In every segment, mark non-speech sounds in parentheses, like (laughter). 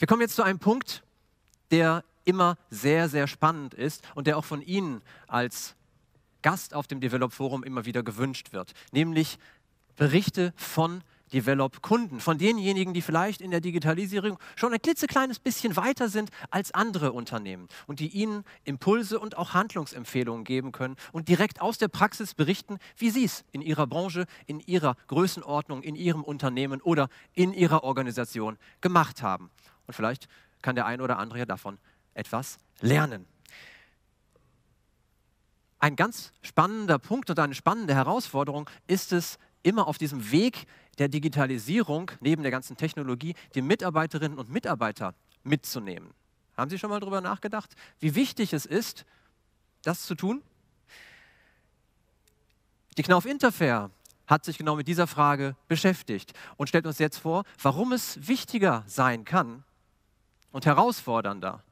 Wir kommen jetzt zu einem Punkt, der immer sehr, sehr spannend ist und der auch von Ihnen als Gast auf dem Develop Forum immer wieder gewünscht wird, nämlich Berichte von Develop-Kunden, von denjenigen, die vielleicht in der Digitalisierung schon ein klitzekleines bisschen weiter sind als andere Unternehmen und die Ihnen Impulse und auch Handlungsempfehlungen geben können und direkt aus der Praxis berichten, wie Sie es in Ihrer Branche, in Ihrer Größenordnung, in Ihrem Unternehmen oder in Ihrer Organisation gemacht haben. Und vielleicht kann der ein oder andere davon etwas lernen. Ein ganz spannender Punkt und eine spannende Herausforderung ist es, immer auf diesem Weg der Digitalisierung, neben der ganzen Technologie, die Mitarbeiterinnen und Mitarbeiter mitzunehmen. Haben Sie schon mal darüber nachgedacht, wie wichtig es ist, das zu tun? Die Knauf Interfair hat sich genau mit dieser Frage beschäftigt und stellt uns jetzt vor, warum es wichtiger sein kann, und herausfordernder,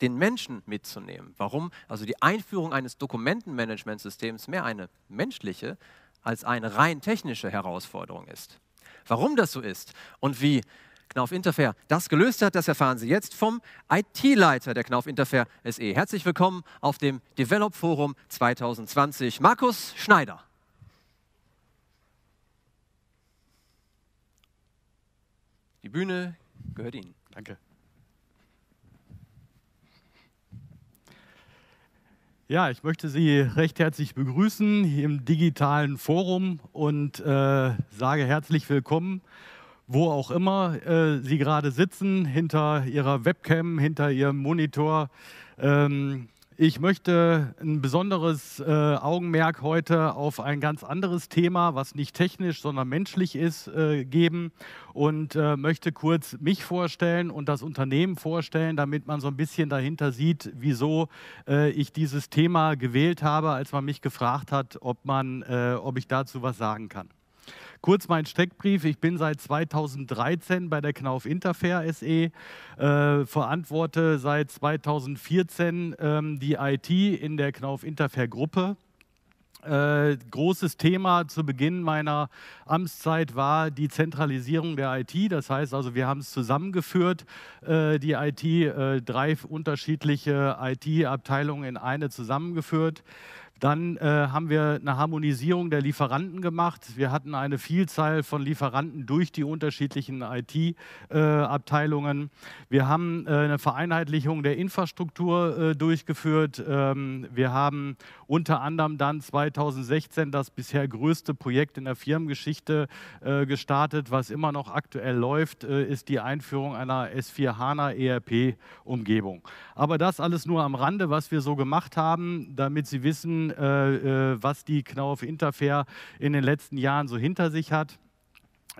den Menschen mitzunehmen. Warum? Also die Einführung eines Dokumentenmanagementsystems mehr eine menschliche als eine rein technische Herausforderung ist. Warum das so ist und wie Knauf Interfair das gelöst hat, das erfahren Sie jetzt vom IT-Leiter der Knauf Interfair SE. Herzlich willkommen auf dem Develop Forum 2020, Markus Schneider. Die Bühne gehört Ihnen. Danke. Ja, ich möchte Sie recht herzlich begrüßen im digitalen Forum und äh, sage herzlich willkommen, wo auch immer äh, Sie gerade sitzen, hinter Ihrer Webcam, hinter Ihrem Monitor. Ähm, ich möchte ein besonderes äh, Augenmerk heute auf ein ganz anderes Thema, was nicht technisch, sondern menschlich ist, äh, geben und äh, möchte kurz mich vorstellen und das Unternehmen vorstellen, damit man so ein bisschen dahinter sieht, wieso äh, ich dieses Thema gewählt habe, als man mich gefragt hat, ob, man, äh, ob ich dazu was sagen kann. Kurz mein Steckbrief. Ich bin seit 2013 bei der Knauf Interfair SE, äh, verantworte seit 2014 ähm, die IT in der Knauf Interfair Gruppe. Äh, großes Thema zu Beginn meiner Amtszeit war die Zentralisierung der IT. Das heißt also, wir haben es zusammengeführt, äh, die IT, äh, drei unterschiedliche IT-Abteilungen in eine zusammengeführt. Dann äh, haben wir eine Harmonisierung der Lieferanten gemacht. Wir hatten eine Vielzahl von Lieferanten durch die unterschiedlichen IT-Abteilungen. Äh, wir haben äh, eine Vereinheitlichung der Infrastruktur äh, durchgeführt. Ähm, wir haben unter anderem dann 2016 das bisher größte Projekt in der Firmengeschichte äh, gestartet. Was immer noch aktuell läuft, äh, ist die Einführung einer S4 HANA ERP-Umgebung. Aber das alles nur am Rande, was wir so gemacht haben, damit Sie wissen, äh, äh, was die Knauf Interfair in den letzten Jahren so hinter sich hat.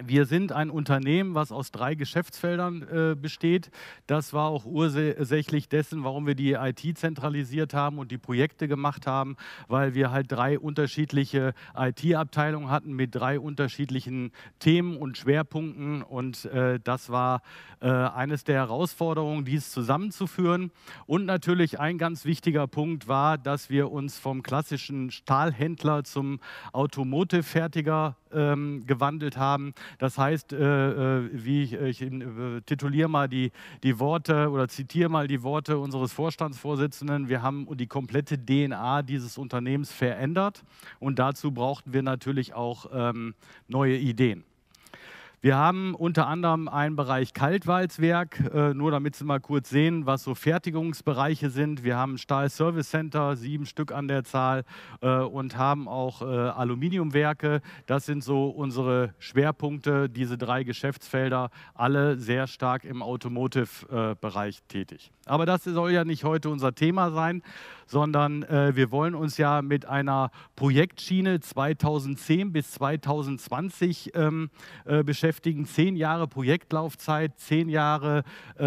Wir sind ein Unternehmen, was aus drei Geschäftsfeldern äh, besteht. Das war auch ursächlich dessen, warum wir die IT zentralisiert haben und die Projekte gemacht haben, weil wir halt drei unterschiedliche IT-Abteilungen hatten mit drei unterschiedlichen Themen und Schwerpunkten. Und äh, das war äh, eines der Herausforderungen, dies zusammenzuführen. Und natürlich ein ganz wichtiger Punkt war, dass wir uns vom klassischen Stahlhändler zum Automotive-Fertiger ähm, gewandelt haben. Das heißt, äh, äh wie ich, äh, ich äh, tituliere mal die, die Worte oder zitiere mal die Worte unseres Vorstandsvorsitzenden, wir haben die komplette DNA dieses Unternehmens verändert und dazu brauchten wir natürlich auch ähm, neue Ideen. Wir haben unter anderem einen Bereich Kaltwalzwerk, äh, nur damit Sie mal kurz sehen, was so Fertigungsbereiche sind. Wir haben ein Stahl-Service Center, sieben Stück an der Zahl, äh, und haben auch äh, Aluminiumwerke. Das sind so unsere Schwerpunkte, diese drei Geschäftsfelder, alle sehr stark im Automotive-Bereich tätig. Aber das soll ja nicht heute unser Thema sein, sondern wir wollen uns ja mit einer Projektschiene 2010 bis 2020 ähm, beschäftigen beschäftigen. Zehn Jahre Projektlaufzeit, zehn Jahre äh,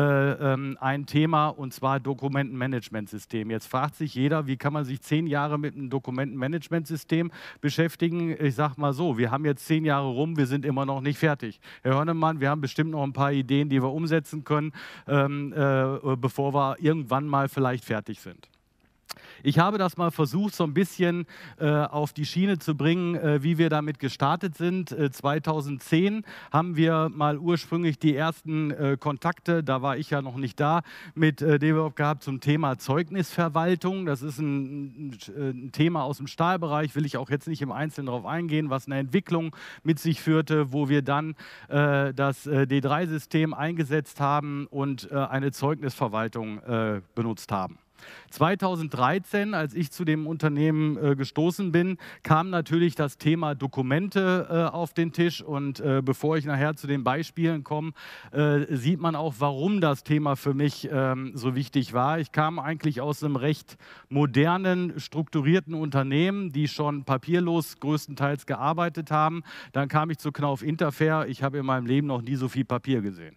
ähm, ein Thema und zwar Dokumentenmanagementsystem. Jetzt fragt sich jeder, wie kann man sich zehn Jahre mit einem Dokumentenmanagementsystem beschäftigen? Ich sage mal so, wir haben jetzt zehn Jahre rum, wir sind immer noch nicht fertig. Herr Hörnemann, wir haben bestimmt noch ein paar Ideen, die wir umsetzen können, ähm, äh, bevor wir irgendwann mal vielleicht fertig sind. Ich habe das mal versucht, so ein bisschen äh, auf die Schiene zu bringen, äh, wie wir damit gestartet sind. Äh, 2010 haben wir mal ursprünglich die ersten äh, Kontakte, da war ich ja noch nicht da, mit äh, DevOps gehabt zum Thema Zeugnisverwaltung. Das ist ein, äh, ein, Thema aus dem Stahlbereich, will ich auch jetzt nicht im Einzelnen darauf eingehen, was eine Entwicklung mit sich führte, wo wir dann äh, das D3-System eingesetzt haben und eine Zeugnisverwaltung benutzt haben. 2013, als ich zu dem Unternehmen äh, gestoßen bin, kam natürlich das Thema Dokumente äh, auf den Tisch. Und äh, bevor ich nachher zu den Beispielen komme, äh, sieht man auch, warum das Thema für mich ähm, so wichtig war. Ich kam eigentlich aus einem recht modernen, strukturierten Unternehmen, die schon papierlos größtenteils gearbeitet haben. Dann kam ich zu Knauf Interfair. Ich habe in meinem Leben noch nie so viel Papier gesehen.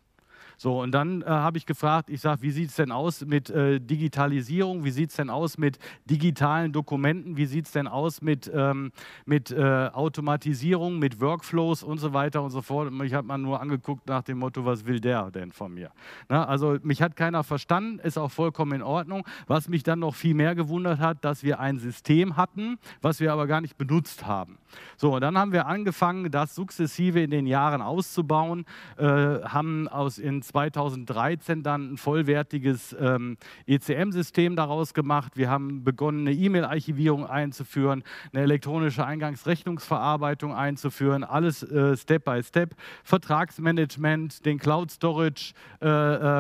So, und dann äh, habe ich gefragt, ich sage, wie sieht es denn aus mit äh, Digitalisierung, wie sieht es denn aus mit digitalen Dokumenten, wie sieht es denn aus mit, ähm, mit äh, Automatisierung, mit Workflows und so weiter und so fort. Und mich hat man nur angeguckt nach dem Motto, was will der denn von mir? Na, ne, also mich hat keiner verstanden, ist auch vollkommen in Ordnung. Was mich dann noch viel mehr gewundert hat, dass wir ein System hatten, was wir aber gar nicht benutzt haben. So, und dann haben wir angefangen, das sukzessive in den Jahren auszubauen, äh, haben aus ins 2013 dann ein vollwertiges ähm, ECM-System daraus gemacht. Wir haben begonnen, eine E-Mail-Archivierung einzuführen, eine elektronische Eingangsrechnungsverarbeitung einzuführen, alles äh, Step by Step. Vertragsmanagement, den Cloud Storage äh,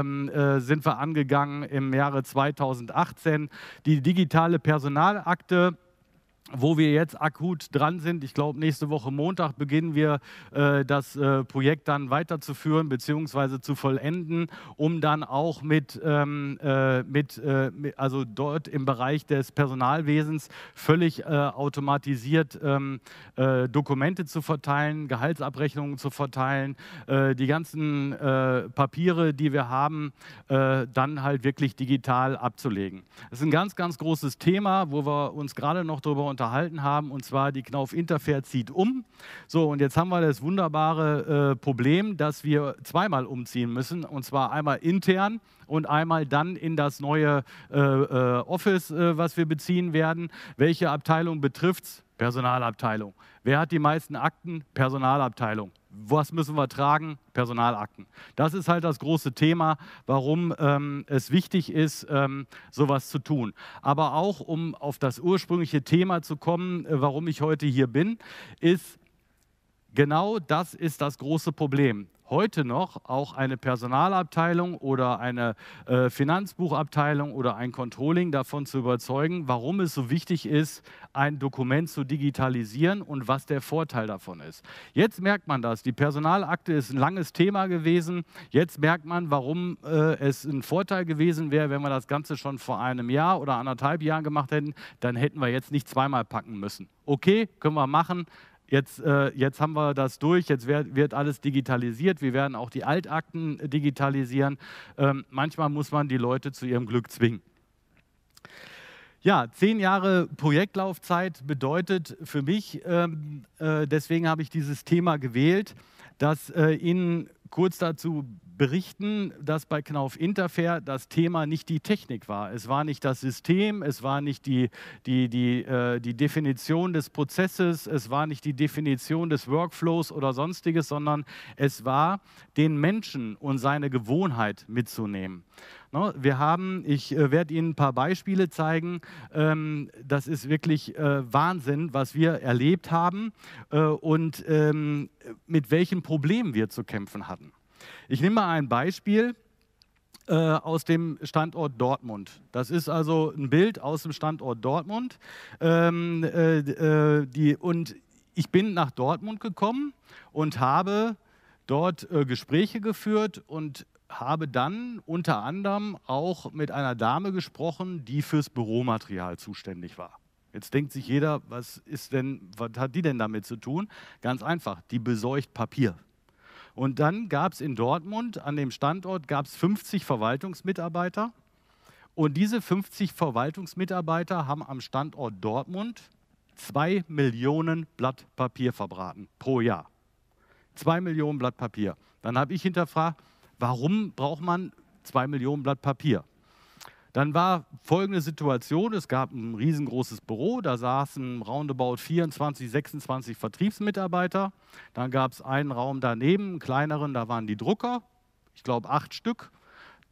ähm, äh, sind wir angegangen im Jahre 2018. Die digitale Personalakte wo wir jetzt akut dran sind. Ich glaube, nächste Woche Montag beginnen wir äh, das äh, Projekt dann weiterzuführen bzw. zu vollenden, um dann auch mit, ähm, äh, mit, äh, mit, also dort im Bereich des Personalwesens völlig äh, automatisiert ähm, äh, Dokumente zu verteilen, Gehaltsabrechnungen zu verteilen, die ganzen Papiere, die wir haben, dann halt wirklich digital abzulegen. Das ist ein ganz, ganz großes Thema, wo wir uns gerade noch darüber unterhalten unterhalten haben, und zwar die Knauf Interfair zieht um. So, und jetzt haben wir das wunderbare äh, Problem, dass wir zweimal umziehen müssen, und zwar einmal intern und einmal dann in das neue äh, äh Office, äh, was wir beziehen werden. Welche Abteilung betrifft es? Personalabteilung. Wer hat die meisten Akten? Personalabteilung was müssen wir tragen? Personalakten. Das ist halt das große Thema, warum ähm, es wichtig ist, ähm, sowas zu tun. Aber auch, um auf das ursprüngliche Thema zu kommen, äh, warum ich heute hier bin, ist, Genau das ist das große Problem. Heute noch auch eine Personalabteilung oder eine äh, Finanzbuchabteilung oder ein Controlling davon zu überzeugen, warum es so wichtig ist, ein Dokument zu digitalisieren und was der Vorteil davon ist. Jetzt merkt man das. Die Personalakte ist ein langes Thema gewesen. Jetzt merkt man, warum äh, es ein Vorteil gewesen wäre, wenn wir das Ganze schon vor einem Jahr oder anderthalb Jahren gemacht hätten. Dann hätten wir jetzt nicht zweimal packen müssen. Okay, können wir machen Jetzt, äh, jetzt haben wir das durch, jetzt wird, wird, alles digitalisiert, wir werden auch die Altakten digitalisieren. Ähm, manchmal muss man die Leute zu ihrem Glück zwingen. Ja, zehn Jahre Projektlaufzeit bedeutet für mich, ähm, äh, deswegen habe ich dieses Thema gewählt, dass äh, Ihnen kurz dazu berichten, dass bei Knauf Interfair das Thema nicht die Technik war. Es war nicht das System, es war nicht die, die, die, äh, die Definition des Prozesses, es war nicht die Definition des Workflows oder sonstiges, sondern es war, den Menschen und seine Gewohnheit mitzunehmen. Ne, wir haben, ich äh, werde Ihnen ein paar Beispiele zeigen. Ähm, das ist wirklich äh, Wahnsinn, was wir erlebt haben äh, und ähm, mit welchen Problemen wir zu kämpfen hatten. Ich nehme mal ein Beispiel äh, aus dem Standort Dortmund. Das ist also ein Bild aus dem Standort Dortmund. Ähm, äh, äh, die, und ich bin nach Dortmund gekommen und habe dort äh, Gespräche geführt und habe dann unter anderem auch mit einer Dame gesprochen, die fürs Büromaterial zuständig war. Jetzt denkt sich jeder, was, ist denn, was hat die denn damit zu tun? Ganz einfach, die beseucht Papier. Und dann gab es in Dortmund, an dem Standort, gab es 50 Verwaltungsmitarbeiter. Und diese 50 Verwaltungsmitarbeiter haben am Standort Dortmund 2 Millionen Blatt Papier verbraten pro Jahr. 2 Millionen Blatt Papier. Dann habe ich hinterfragt, warum braucht man 2 Millionen Blatt Papier? Dann war folgende Situation, es gab ein riesengroßes Büro, da saßen roundabout 24, 26 Vertriebsmitarbeiter. Dann gab es einen Raum daneben, einen kleineren, da waren die Drucker, ich glaube acht Stück.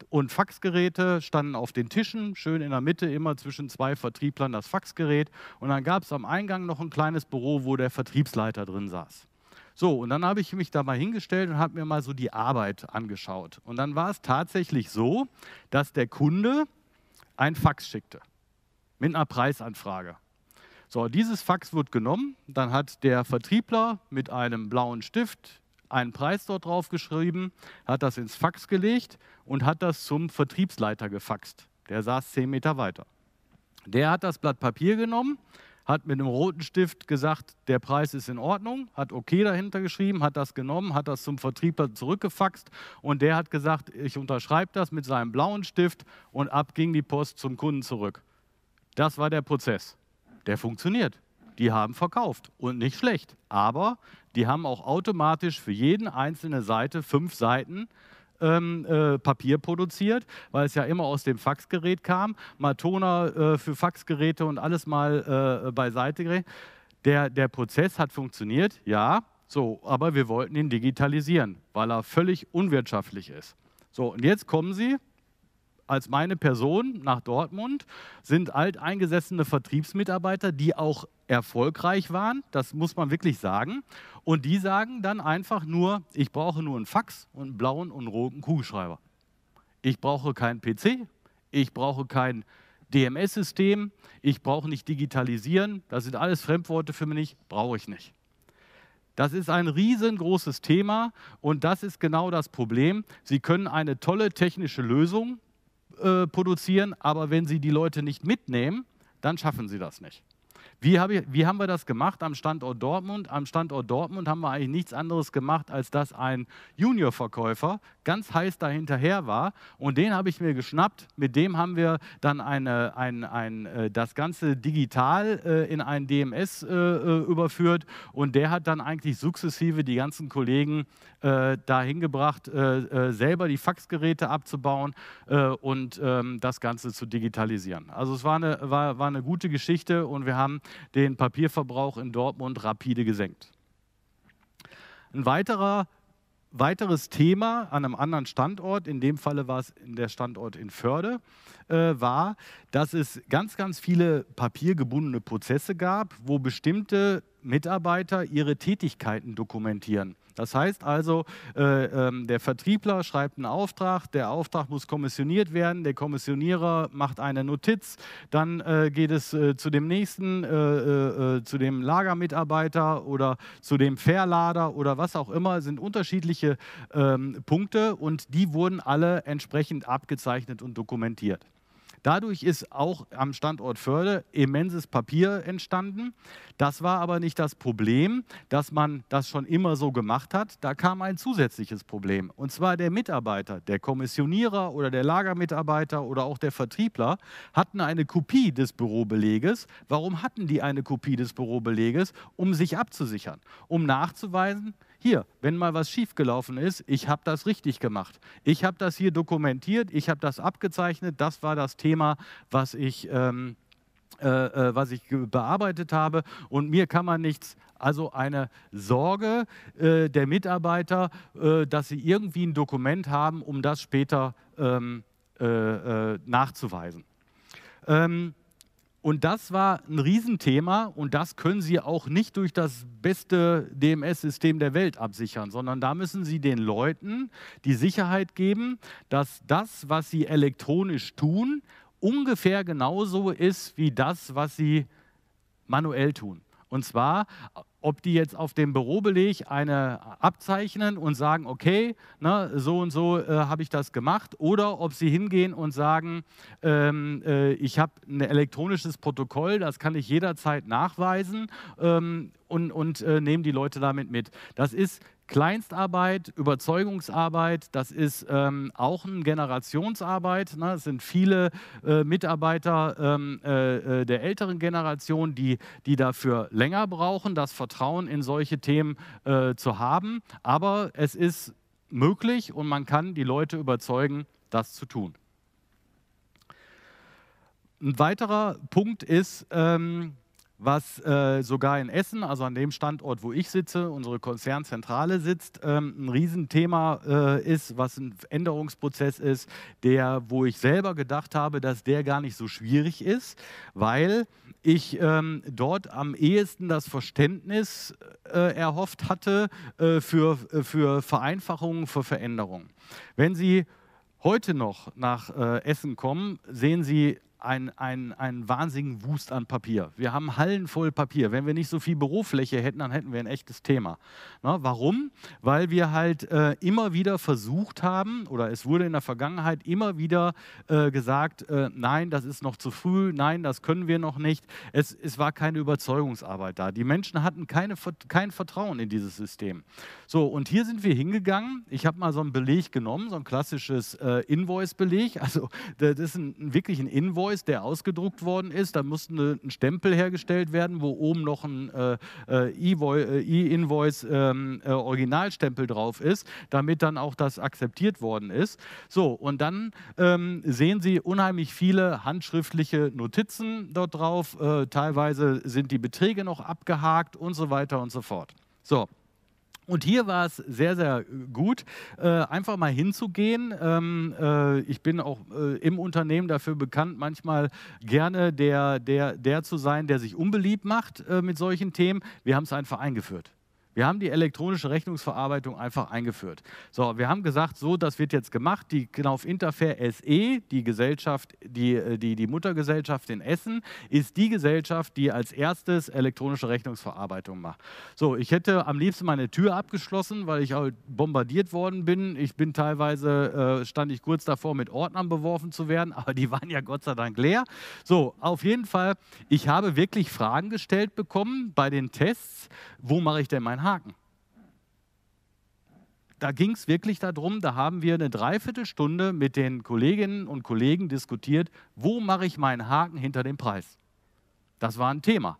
Und Faxgeräte standen auf den Tischen, schön in der Mitte, immer zwischen zwei Vertrieblern das Faxgerät. Und dann gab es am Eingang noch ein kleines Büro, wo der Vertriebsleiter drin saß. So, und dann habe ich mich da mal hingestellt und habe mir mal so die Arbeit angeschaut. Und dann war es tatsächlich so, dass der Kunde ein Fax schickte mit einer Preisanfrage. So, dieses Fax wird genommen, dann hat der Vertriebler mit einem blauen Stift einen Preis dort drauf geschrieben, hat das ins Fax gelegt und hat das zum Vertriebsleiter gefaxt. Der saß zehn Meter weiter. Der hat das Blatt Papier genommen, hat mit einem roten Stift gesagt, der Preis ist in Ordnung, hat okay dahinter geschrieben, hat das genommen, hat das zum Vertriebler zurückgefaxt und der hat gesagt, ich unterschreibe das mit seinem blauen Stift und ab ging die Post zum Kunden zurück. Das war der Prozess. Der funktioniert. Die haben verkauft und nicht schlecht. Aber die haben auch automatisch für jeden einzelne Seite fünf Seiten ähm, äh, Papier produziert, weil es ja immer aus dem Faxgerät kam. Mal Toner äh, für Faxgeräte und alles mal äh, beiseite gerät. Der, der Prozess hat funktioniert, ja, so, aber wir wollten ihn digitalisieren, weil er völlig unwirtschaftlich ist. So, und jetzt kommen Sie als meine Person nach Dortmund sind alteingesessene Vertriebsmitarbeiter, die auch erfolgreich waren, das muss man wirklich sagen. Und die sagen dann einfach nur, ich brauche nur einen Fax und einen blauen und roten Kugelschreiber. Ich brauche keinen PC, ich brauche kein DMS-System, ich brauche nicht digitalisieren, das sind alles Fremdworte für mich, brauche ich nicht. Das ist ein riesengroßes Thema und das ist genau das Problem. Sie können eine tolle technische Lösung äh, produzieren, aber wenn sie die Leute nicht mitnehmen, dann schaffen sie das nicht. Wie, hab ich, wie haben wir das gemacht am Standort Dortmund? Am Standort Dortmund haben wir eigentlich nichts anderes gemacht, als dass ein Juniorverkäufer ganz heiß dahinterher war und den habe ich mir geschnappt. Mit dem haben wir dann eine, ein, ein, äh, das Ganze digital äh, in ein DMS äh, äh, überführt und der hat dann eigentlich sukzessive die ganzen Kollegen äh, dahin gebracht, äh, selber die Faxgeräte abzubauen und ähm, das Ganze zu digitalisieren. Also es war eine, war, war eine gute Geschichte und wir haben den Papierverbrauch in Dortmund rapide gesenkt. Ein weiterer, weiteres Thema an einem anderen Standort, in dem Falle war es der Standort in Förde, äh, war, dass es ganz, ganz viele papiergebundene Prozesse gab, wo bestimmte Mitarbeiter ihre Tätigkeiten dokumentieren. Das heißt also, äh, ähm, der Vertriebler schreibt einen Auftrag, der Auftrag muss kommissioniert werden, der Kommissionierer macht eine Notiz, dann äh, geht es äh, zu dem nächsten, zu dem Lagermitarbeiter oder zu dem Verlader oder was auch immer, es sind unterschiedliche ähm, Punkte und die wurden alle entsprechend abgezeichnet und dokumentiert. Dadurch ist auch am Standort Förde immenses Papier entstanden. Das war aber nicht das Problem, dass man das schon immer so gemacht hat. Da kam ein zusätzliches Problem. Und zwar der Mitarbeiter, der Kommissionierer oder der Lagermitarbeiter oder auch der Vertriebler hatten eine Kopie des Bürobeleges. Warum hatten die eine Kopie des Bürobeleges? Um sich abzusichern, um nachzuweisen, hier, wenn mal was schiefgelaufen ist, ich habe das richtig gemacht. Ich habe das hier dokumentiert, ich habe das abgezeichnet, das war das Thema, was ich, ähm, äh, äh was ich bearbeitet habe und mir kann man nichts. Also eine Sorge äh, der Mitarbeiter, äh, dass sie irgendwie ein Dokument haben, um das später ähm, äh, nachzuweisen. Ähm, und das war ein Riesenthema und das können Sie auch nicht durch das beste DMS-System der Welt absichern, sondern da müssen Sie den Leuten die Sicherheit geben, dass das, was Sie elektronisch tun, ungefähr genauso ist wie das, was Sie manuell tun. Und zwar ob die jetzt auf dem Bürobeleg eine abzeichnen und sagen, okay, ne, so und so äh, habe ich das gemacht, oder ob sie hingehen und sagen, ähm, äh, ich habe ein elektronisches Protokoll, das kann ich jederzeit nachweisen. Ähm, und, und äh, nehmen die Leute damit mit. Das ist Kleinstarbeit, Überzeugungsarbeit, das ist ähm, auch eine Generationsarbeit. Ne? Es sind viele äh, Mitarbeiter ähm, äh, äh, der älteren Generation, die, die dafür länger brauchen, das Vertrauen in solche Themen äh, zu haben. Aber es ist möglich und man kann die Leute überzeugen, das zu tun. Ein weiterer Punkt ist, ähm, was äh, sogar in Essen, also an dem Standort, wo ich sitze, unsere Konzernzentrale sitzt, ähm, ein Riesenthema äh, ist, was ein Änderungsprozess ist, der, wo ich selber gedacht habe, dass der gar nicht so schwierig ist, weil ich ähm, dort am ehesten das Verständnis äh, erhofft hatte äh, für, äh, für Vereinfachungen, für Veränderungen. Wenn Sie heute noch nach äh, Essen kommen, sehen Sie ein, einen, einen wahnsinnigen Wust an Papier. Wir haben Hallen voll Papier. Wenn wir nicht so viel Bürofläche hätten, dann hätten wir ein echtes Thema. Na, warum? Weil wir halt äh, immer wieder versucht haben, oder es wurde in der Vergangenheit immer wieder äh, gesagt, äh, nein, das ist noch zu früh, nein, das können wir noch nicht. Es, es war keine Überzeugungsarbeit da. Die Menschen hatten keine, kein Vertrauen in dieses System. So, und hier sind wir hingegangen. Ich habe mal so einen Beleg genommen, so ein klassisches äh, Invoice-Beleg. Also das ist ein, wirklich ein Invoice Invoice, der ausgedruckt worden ist. Da musste ne, ein Stempel hergestellt werden, wo oben noch ein äh, äh, äh, E-Invoice ähm, Originalstempel drauf ist, damit dann auch das akzeptiert worden ist. So, und dann ähm, sehen Sie unheimlich viele handschriftliche Notizen dort drauf. teilweise sind die Beträge noch abgehakt und so weiter und so fort. So, und hier war es sehr, sehr äh, gut, äh, einfach mal hinzugehen. Ähm, äh, ich bin auch äh, im Unternehmen dafür bekannt, manchmal gerne der, der, der zu sein, der sich unbeliebt macht äh, mit solchen Themen. Wir haben es einfach eingeführt. Wir haben die elektronische Rechnungsverarbeitung einfach eingeführt. So, wir haben gesagt, so, das wird jetzt gemacht. Die Knauf Interfair SE, die Gesellschaft, die, äh, die, die Muttergesellschaft in Essen, ist die Gesellschaft, die als erstes elektronische Rechnungsverarbeitung macht. So, ich hätte am liebsten meine Tür abgeschlossen, weil ich halt bombardiert worden bin. Ich bin teilweise, äh, stand ich kurz davor, mit Ordnern beworfen zu werden, (laughs) aber die waren ja Gott sei Dank leer. So, auf jeden Fall, ich habe wirklich Fragen gestellt bekommen bei den Tests. Wo mache ich denn mein Haar? Haken. Da ging es wirklich darum, da haben wir eine Dreiviertelstunde mit den Kolleginnen und Kollegen diskutiert, wo mache ich meinen Haken hinter dem Preis. Das war ein Thema.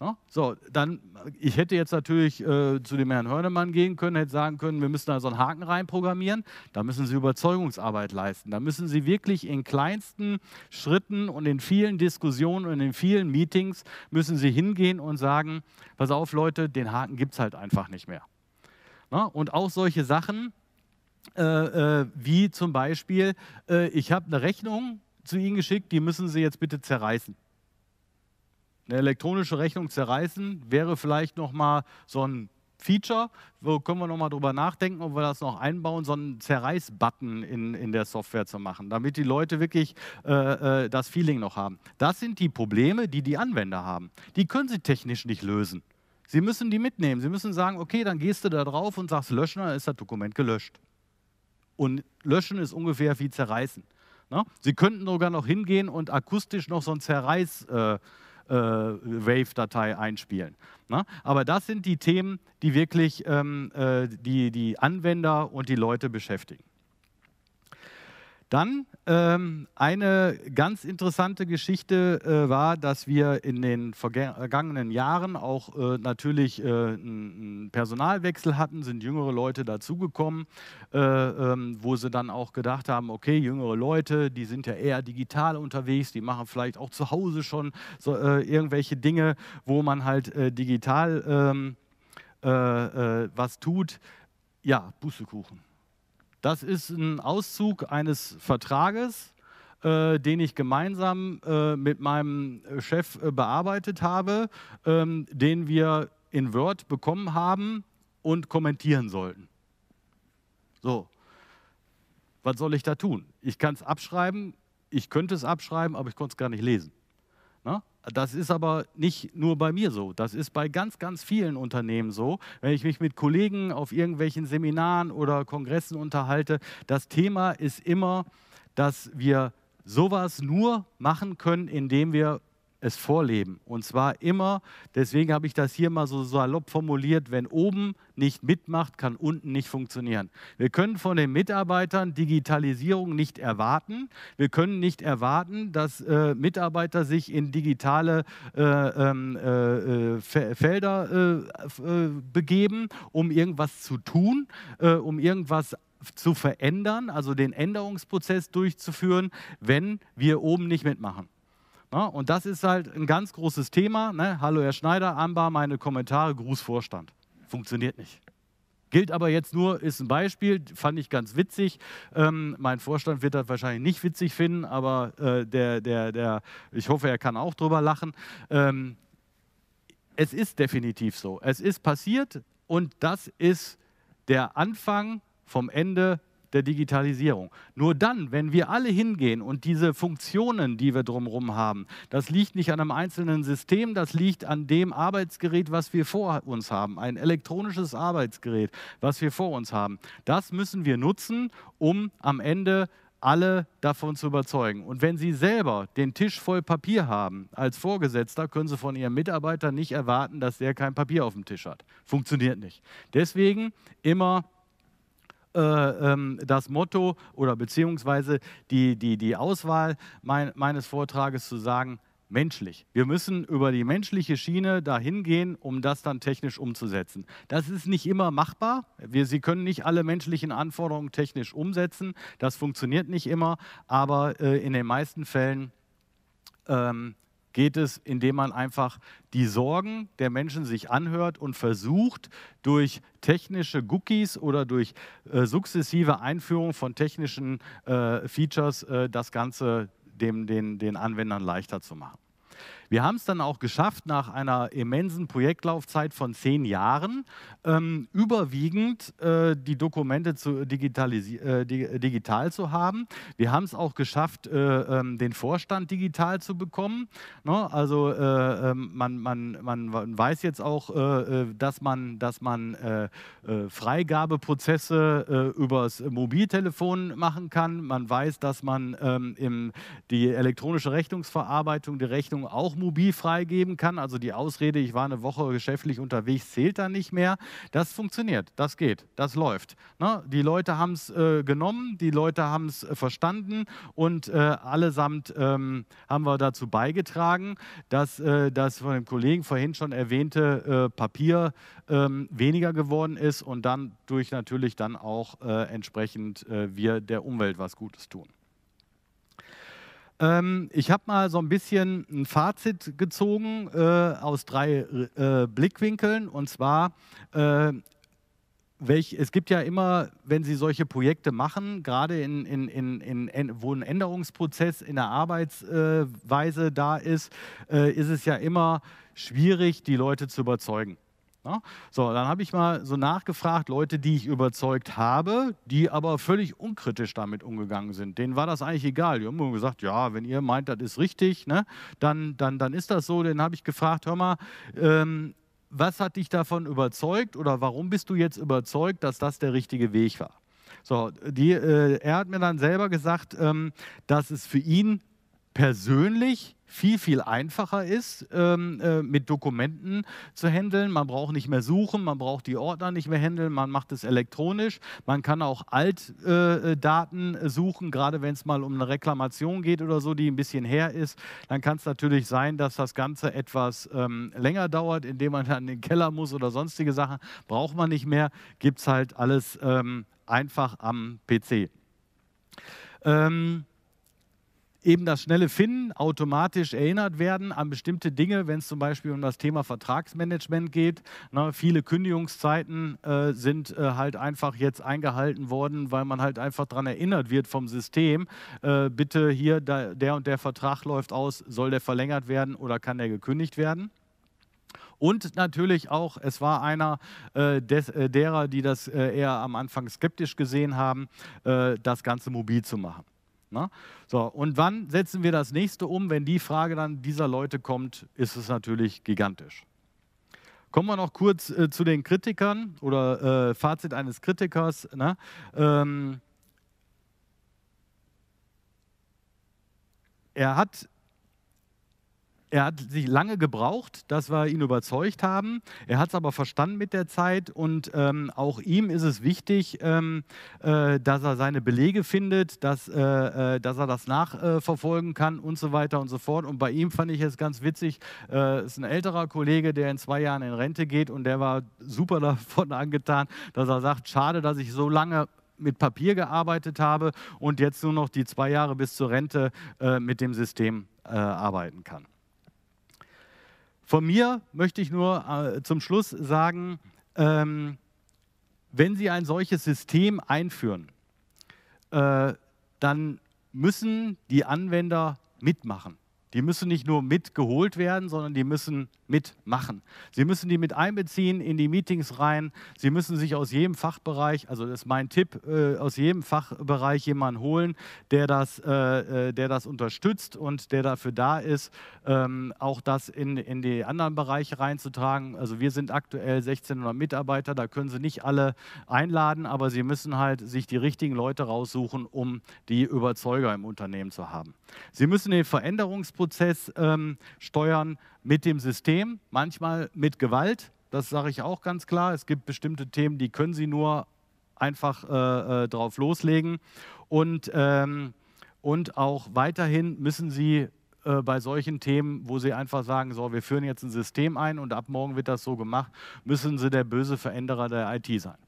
Ne? So, dann, ich hätte jetzt natürlich äh, zu dem Herrn Hörnemann gehen können, hätte sagen können, wir müssen da so einen Haken reinprogrammieren. Da müssen Sie Überzeugungsarbeit leisten. Da müssen Sie wirklich in kleinsten Schritten und in vielen Diskussionen und in vielen Meetings müssen Sie hingehen und sagen, pass auf Leute, den Haken gibt es halt einfach nicht mehr. Na? Ne? Und auch solche Sachen äh, äh, wie zum Beispiel, äh, ich habe eine Rechnung zu Ihnen geschickt, die müssen Sie jetzt bitte zerreißen. Eine elektronische Rechnung zerreißen wäre vielleicht nochmal so ein Feature, wo können wir nochmal drüber nachdenken, ob wir das noch einbauen, so einen Zerreißbutton in, in der Software zu machen, damit die Leute wirklich äh, äh, das Feeling noch haben. Das sind die Probleme, die die Anwender haben. Die können sie technisch nicht lösen. Sie müssen die mitnehmen. Sie müssen sagen, okay, dann gehst du da drauf und sagst löschen, dann ist das Dokument gelöscht. Und löschen ist ungefähr wie zerreißen. Ne? Sie könnten sogar noch hingehen und akustisch noch so einen Zerreiß- äh, äh, Wave-Datei einspielen. Na? Ne? Aber das sind die Themen, die wirklich ähm, äh, die, die Anwender und die Leute beschäftigen. Dann ähm, eine ganz interessante Geschichte äh, war, dass wir in den vergangenen Jahren auch äh, natürlich einen äh, Personalwechsel hatten, sind jüngere Leute dazugekommen, ähm, wo sie dann auch gedacht haben, okay, jüngere Leute, die sind ja eher digital unterwegs, die machen vielleicht auch zu Hause schon so, irgendwelche Dinge, wo man halt digital ähm, was tut. Ja, Bußekuchen. Das ist ein Auszug eines Vertrages, äh, den ich gemeinsam äh, mit meinem Chef äh, bearbeitet habe, ähm, den wir in Word bekommen haben und kommentieren sollten. So, was soll ich da tun? Ich kann es abschreiben, ich könnte es abschreiben, aber ich konnte es gar nicht lesen. Ne? Das ist aber nicht nur bei mir so. Das ist bei ganz, ganz vielen Unternehmen so. Wenn ich mich mit Kollegen auf irgendwelchen Seminaren oder Kongressen unterhalte, das Thema ist immer, dass wir sowas nur machen können, indem wir es vorleben. Und zwar immer, deswegen habe ich das hier mal so salopp formuliert, wenn oben nicht mitmacht, kann unten nicht funktionieren. Wir können von den Mitarbeitern Digitalisierung nicht erwarten. Wir können nicht erwarten, dass äh, Mitarbeiter sich in digitale äh, ähm, äh, äh Felder äh, äh, begeben, um irgendwas zu tun, um irgendwas zu verändern, also den Änderungsprozess durchzuführen, wenn wir oben nicht mitmachen. Ne? Und das ist halt ein ganz großes Thema. Ne? Hallo Herr Schneider, Anbar, meine Kommentare, Grußvorstand. Funktioniert nicht. Gilt aber jetzt nur, ist ein Beispiel, fand ich ganz witzig. Ähm, mein Vorstand wird das wahrscheinlich nicht witzig finden, aber äh, der, der, der, ich hoffe, er kann auch drüber lachen. Ähm, es ist definitiv so. Es ist passiert und das ist der Anfang vom Ende der Digitalisierung. Nur dann, wenn wir alle hingehen und diese Funktionen, die wir drumherum haben, das liegt nicht an einem einzelnen System, das liegt an dem Arbeitsgerät, was wir vor uns haben, ein elektronisches Arbeitsgerät, was wir vor uns haben. Das müssen wir nutzen, um am Ende alle davon zu überzeugen. Und wenn Sie selber den Tisch voll Papier haben als Vorgesetzter, können Sie von Ihrem Mitarbeiter nicht erwarten, dass der kein Papier auf dem Tisch hat. Funktioniert nicht. Deswegen immer äh, ähm, das Motto oder beziehungsweise die, die, die Auswahl mein, meines Vortrages zu sagen, menschlich. Wir müssen über die menschliche Schiene dahin gehen, um das dann technisch umzusetzen. Das ist nicht immer machbar. Wir, Sie können nicht alle menschlichen Anforderungen technisch umsetzen. Das funktioniert nicht immer, aber äh, in den meisten Fällen ähm, geht es, indem man einfach die Sorgen der Menschen sich anhört und versucht, durch technische Cookies oder durch äh, sukzessive Einführung von technischen äh, Features äh, das Ganze dem, den, den Anwendern leichter zu machen. Wir haben es dann auch geschafft, nach einer immensen Projektlaufzeit von zehn Jahren ähm, überwiegend äh, die Dokumente zu äh, digital zu haben. Wir haben es auch geschafft, äh, ähm, den Vorstand digital zu bekommen. Ne? Also äh, ähm, man, man, man weiß jetzt auch, äh, dass man, dass man Freigabeprozesse übers Mobiltelefon machen kann. Man weiß, dass man ähm, im, die elektronische Rechnungsverarbeitung, die Rechnung auch mobil freigeben kann. Also die Ausrede, ich war eine Woche geschäftlich unterwegs, zählt da nicht mehr. Das funktioniert, das geht, das läuft. Ne? Die Leute haben es äh, genommen, die Leute haben es äh, verstanden und äh, allesamt ähm, haben wir dazu beigetragen, dass äh, das von dem Kollegen vorhin schon erwähnte äh, Papier ähm, weniger geworden ist und dann durch natürlich dann auch äh, entsprechend wir der Umwelt was Gutes tun. Ähm, ich habe mal so ein bisschen ein Fazit gezogen äh, aus drei äh, Blickwinkeln. Und zwar, äh, welch, es gibt ja immer, wenn Sie solche Projekte machen, gerade in, in, in, in, wo ein Änderungsprozess in der Arbeitsweise äh, da ist, äh, ist es ja immer schwierig, die Leute zu überzeugen. Ne? So, dann habe ich mal so nachgefragt, Leute, die ich überzeugt habe, die aber völlig unkritisch damit umgegangen sind. Denen war das eigentlich egal. Die haben gesagt, ja, wenn ihr meint, das ist richtig, ne, dann, dann, dann ist das so. Den habe ich gefragt, hör mal, ähm, was hat dich davon überzeugt oder warum bist du jetzt überzeugt, dass das der richtige Weg war? So, die, äh, er hat mir dann selber gesagt, ähm, dass es für ihn persönlich viel, viel einfacher ist, ähm, äh, mit Dokumenten zu handeln. Man braucht nicht mehr suchen, man braucht die Ordner nicht mehr handeln, man macht es elektronisch. Man kann auch Altdaten äh, suchen, gerade wenn es mal um eine Reklamation geht oder so, die ein bisschen her ist. Dann kann es natürlich sein, dass das Ganze etwas ähm, länger dauert, indem man dann in den Keller muss oder sonstige Sachen. Braucht man nicht mehr, gibt es halt alles ähm, einfach am PC. Ähm, eben das schnelle Finden automatisch erinnert werden an bestimmte Dinge, wenn es zum Beispiel um das Thema Vertragsmanagement geht. Na, ne, viele Kündigungszeiten äh, sind äh, halt einfach jetzt eingehalten worden, weil man halt einfach daran erinnert wird vom System, äh, bitte hier da, der und der Vertrag läuft aus, soll der verlängert werden oder kann der gekündigt werden? Und natürlich auch, es war einer äh, des, äh, derer, die das äh, eher am Anfang skeptisch gesehen haben, äh, das Ganze mobil zu machen. Ne? So, und wann setzen wir das nächste um? Wenn die Frage dann dieser Leute kommt, ist es natürlich gigantisch. Kommen wir noch kurz äh, zu den Kritikern oder äh, Fazit eines Kritikers. Ne? Ähm, er hat er hat sich lange gebraucht, dass wir ihn überzeugt haben. Er hat es aber verstanden mit der Zeit und ähm, auch ihm ist es wichtig, ähm, äh, dass er seine Belege findet, dass, äh, äh, dass er das nachverfolgen äh, kann und so weiter und so fort. Und bei ihm fand ich es ganz witzig, äh, ist ein älterer Kollege, der in zwei Jahren in Rente geht und der war super (laughs) davon angetan, dass er sagt, schade, dass ich so lange mit Papier gearbeitet habe und jetzt nur noch die zwei Jahre bis zur Rente äh, mit dem System äh, arbeiten kann. Von mir möchte ich nur äh, zum Schluss sagen, ähm, wenn Sie ein solches System einführen, äh, dann müssen die Anwender mitmachen. Die müssen nicht nur mitgeholt werden, sondern die müssen mitmachen. Sie müssen die mit einbeziehen in die Meetings rein. Sie müssen sich aus jedem Fachbereich, also das ist mein Tipp, äh, aus jedem Fachbereich jemanden holen, der das, äh, äh der das unterstützt und der dafür da ist, ähm, auch das in, in die anderen Bereiche reinzutragen. Also wir sind aktuell 1600 Mitarbeiter, da können Sie nicht alle einladen, aber Sie müssen halt sich die richtigen Leute raussuchen, um die Überzeuger im Unternehmen zu haben. Sie müssen den Veränderungsprozess Lernprozess ähm, steuern mit dem System, manchmal mit Gewalt. Das sage ich auch ganz klar. Es gibt bestimmte Themen, die können Sie nur einfach äh, äh, drauf loslegen. Und, ähm, und auch weiterhin müssen Sie äh, bei solchen Themen, wo Sie einfach sagen, so, wir führen jetzt ein System ein und ab morgen wird das so gemacht, müssen Sie der böse Veränderer der IT sein.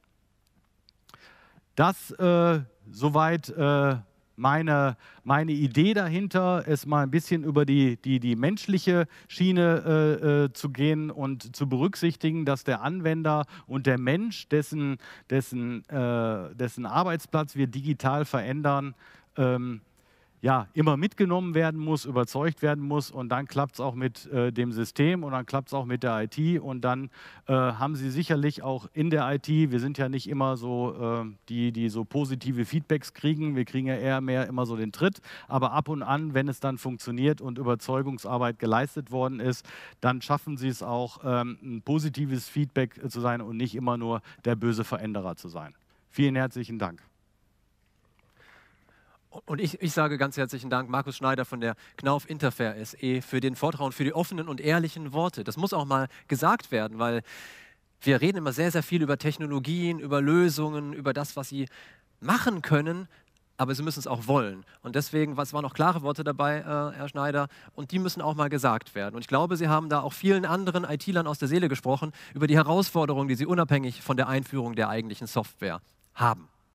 Das äh, soweit äh, meine, meine Idee dahinter, ist mal ein bisschen über die, die, die menschliche Schiene äh, äh, zu gehen und zu berücksichtigen, dass der Anwender und der Mensch, dessen, dessen, äh, dessen Arbeitsplatz wir digital verändern, ähm, ja, immer mitgenommen werden muss, überzeugt werden muss und dann klappt es auch mit äh, dem System und dann klappt es auch mit der IT und dann äh, haben sie sicherlich auch in der IT, wir sind ja nicht immer so äh, die, die so positive Feedbacks kriegen, wir kriegen ja eher mehr immer so den Tritt, aber ab und an, wenn es dann funktioniert und Überzeugungsarbeit geleistet worden ist, dann schaffen sie es auch, ähm, ein positives Feedback äh, zu sein und nicht immer nur der böse Veränderer zu sein. Vielen herzlichen Dank. Und ich, ich sage ganz herzlichen Dank, Markus Schneider von der Knauf Interfair SE, für den Vortrauen, für die offenen und ehrlichen Worte. Das muss auch mal gesagt werden, weil wir reden immer sehr, sehr viel über Technologien, über Lösungen, über das, was sie machen können, aber sie müssen es auch wollen. Und deswegen, was waren auch klare Worte dabei, äh, Herr Schneider, und die müssen auch mal gesagt werden. Und ich glaube, Sie haben da auch vielen anderen IT-Lern aus der Seele gesprochen über die Herausforderungen, die sie unabhängig von der Einführung der eigentlichen Software haben.